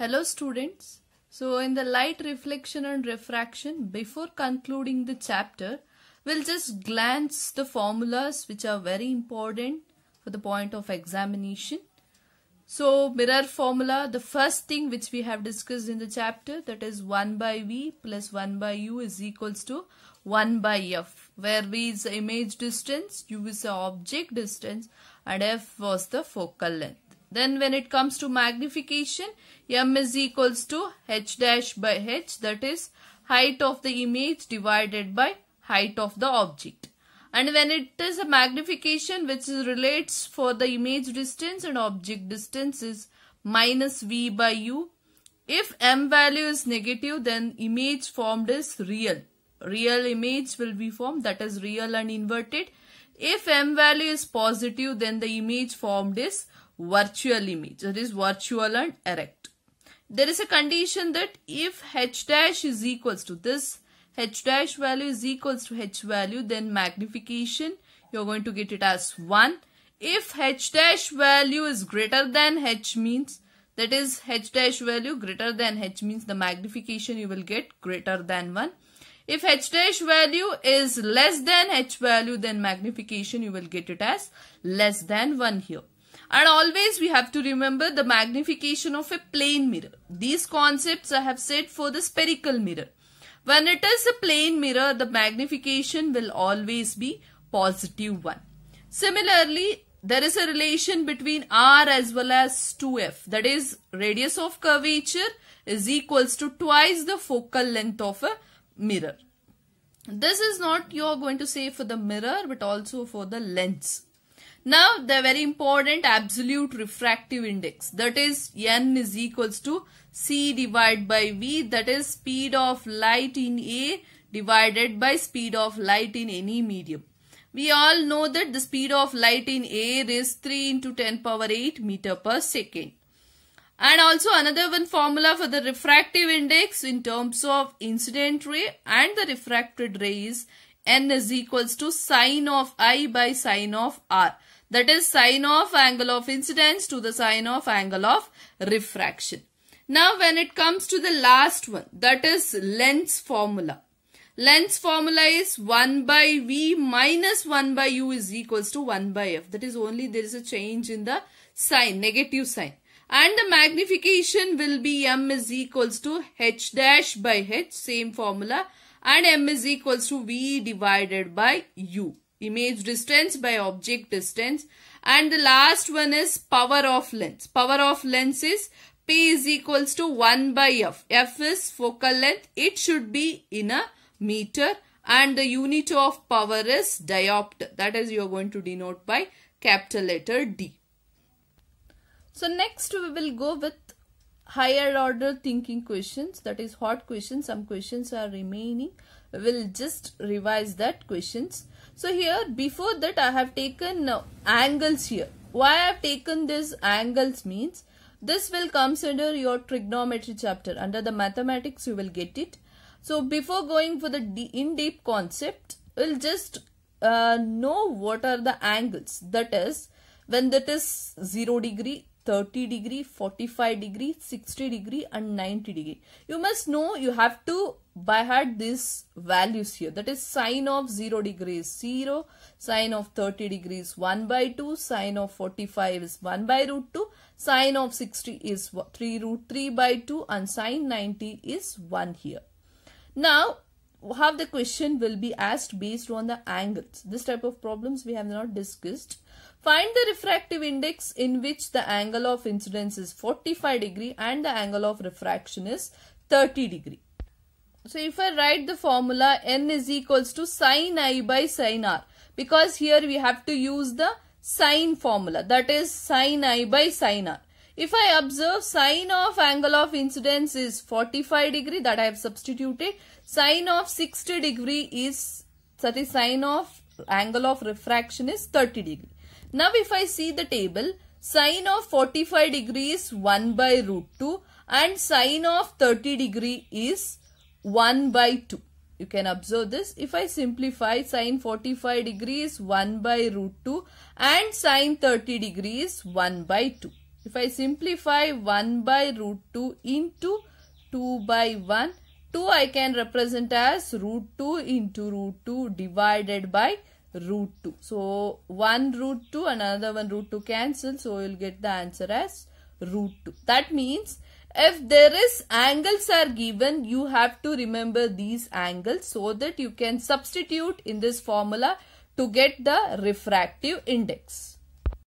Hello students. So in the light reflection and refraction before concluding the chapter we'll just glance the formulas which are very important for the point of examination. So mirror formula, the first thing which we have discussed in the chapter that is 1 by V plus 1 by U is equals to 1 by F where V is the image distance, U is the object distance and F was the focal length. Then when it comes to magnification, M is equals to H dash by H that is height of the image divided by height of the object and when it is a magnification which relates for the image distance and object distance is minus v by u. If m value is negative then image formed is real. Real image will be formed that is real and inverted. If m value is positive then the image formed is virtual image that is virtual and erect. There is a condition that if h dash is equals to this h dash value is equals to h value then magnification you're going to get it as 1 if h dash value is greater than h means that is h dash value greater than h means the magnification you will get greater than 1 if h dash value is less than h value then magnification you will get it as less than 1 here and always we have to remember the magnification of a plane mirror. These concepts I have said for the spherical mirror. When it is a plane mirror, the magnification will always be positive 1. Similarly, there is a relation between r as well as 2f that is radius of curvature is equals to twice the focal length of a mirror. This is not you are going to say for the mirror but also for the lens. Now the very important absolute refractive index that is n is equals to c divided by v that is speed of light in A divided by speed of light in any medium. We all know that the speed of light in air is 3 into 10 power 8 meter per second. And also another one formula for the refractive index in terms of incident ray and the refracted ray is n is equals to sine of i by sine of r. That is sine of angle of incidence to the sine of angle of refraction. Now when it comes to the last one, that is lens formula. Lens formula is 1 by V minus 1 by U is equals to 1 by F. That is only there is a change in the sign, negative sign. And the magnification will be M is equals to H dash by H, same formula and m is equals to v divided by u. Image distance by object distance. And the last one is power of lens. Power of lens is P is equals to 1 by F. F is focal length. It should be in a meter and the unit of power is diopter. That is you are going to denote by capital letter D. So next we will go with higher order thinking questions that is hot questions some questions are remaining we will just revise that questions so here before that i have taken uh, angles here why i have taken this angles means this will consider your trigonometry chapter under the mathematics you will get it so before going for the in deep concept we'll just uh, know what are the angles that is when that is 0 degree 30 degree, 45 degree, 60 degree and 90 degree. You must know you have to by heart these values here. That is sine of 0 degree is 0, sine of 30 degrees is 1 by 2, sine of 45 is 1 by root 2, sine of 60 is 3 root 3 by 2 and sine 90 is 1 here. Now how the question will be asked based on the angles. This type of problems we have not discussed. Find the refractive index in which the angle of incidence is 45 degree and the angle of refraction is 30 degree. So if I write the formula n is equals to sine i by sine r because here we have to use the sine formula that is sine i by sine r. If I observe sine of angle of incidence is 45 degree that I have substituted. Sine of 60 degree is, that is sine of angle of refraction is 30 degree. Now if I see the table, sine of 45 degree is 1 by root 2 and sine of 30 degree is 1 by 2. You can observe this. If I simplify, sine 45 degree is 1 by root 2 and sine 30 degree is 1 by 2. If I simplify 1 by root 2 into 2 by 1, 2 I can represent as root 2 into root 2 divided by root 2. So, one root 2, another one root 2 cancel. So, you'll get the answer as root 2. That means, if there is angles are given, you have to remember these angles so that you can substitute in this formula to get the refractive index.